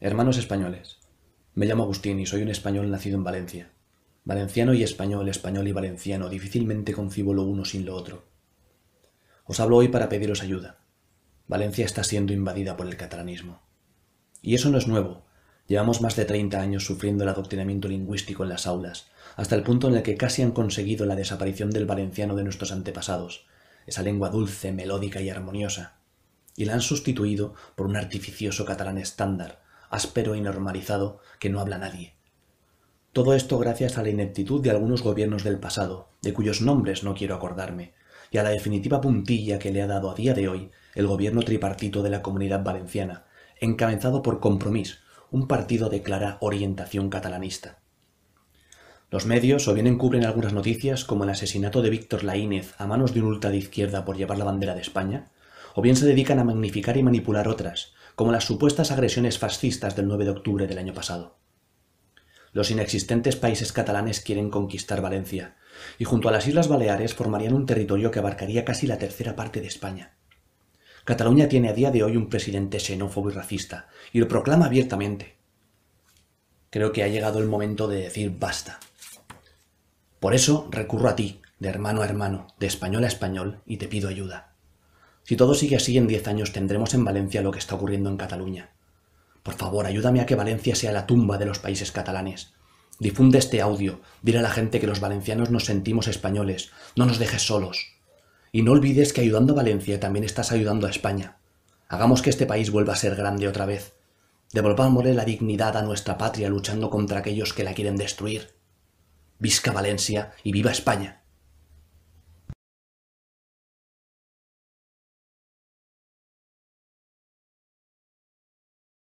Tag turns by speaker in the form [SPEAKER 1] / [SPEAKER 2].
[SPEAKER 1] Hermanos españoles, me llamo Agustín y soy un español nacido en Valencia. Valenciano y español, español y valenciano, difícilmente concibo lo uno sin lo otro. Os hablo hoy para pediros ayuda. Valencia está siendo invadida por el catalanismo. Y eso no es nuevo. Llevamos más de 30 años sufriendo el adoctrinamiento lingüístico en las aulas, hasta el punto en el que casi han conseguido la desaparición del valenciano de nuestros antepasados, esa lengua dulce, melódica y armoniosa, y la han sustituido por un artificioso catalán estándar, áspero y normalizado que no habla nadie. Todo esto gracias a la ineptitud de algunos gobiernos del pasado, de cuyos nombres no quiero acordarme, y a la definitiva puntilla que le ha dado a día de hoy el gobierno tripartito de la Comunidad Valenciana, encabezado por Compromís, un partido de clara orientación catalanista. Los medios o bien encubren algunas noticias como el asesinato de Víctor Laínez a manos de un ultra de izquierda por llevar la bandera de España, o bien se dedican a magnificar y manipular otras, como las supuestas agresiones fascistas del 9 de octubre del año pasado. Los inexistentes países catalanes quieren conquistar Valencia, y junto a las Islas Baleares formarían un territorio que abarcaría casi la tercera parte de España. Cataluña tiene a día de hoy un presidente xenófobo y racista, y lo proclama abiertamente. Creo que ha llegado el momento de decir basta. Por eso recurro a ti, de hermano a hermano, de español a español, y te pido ayuda. Si todo sigue así, en diez años tendremos en Valencia lo que está ocurriendo en Cataluña. Por favor, ayúdame a que Valencia sea la tumba de los países catalanes. Difunde este audio, dile a la gente que los valencianos nos sentimos españoles, no nos dejes solos. Y no olvides que ayudando a Valencia también estás ayudando a España. Hagamos que este país vuelva a ser grande otra vez. Devolvámosle la dignidad a nuestra patria luchando contra aquellos que la quieren destruir. Visca Valencia y viva España.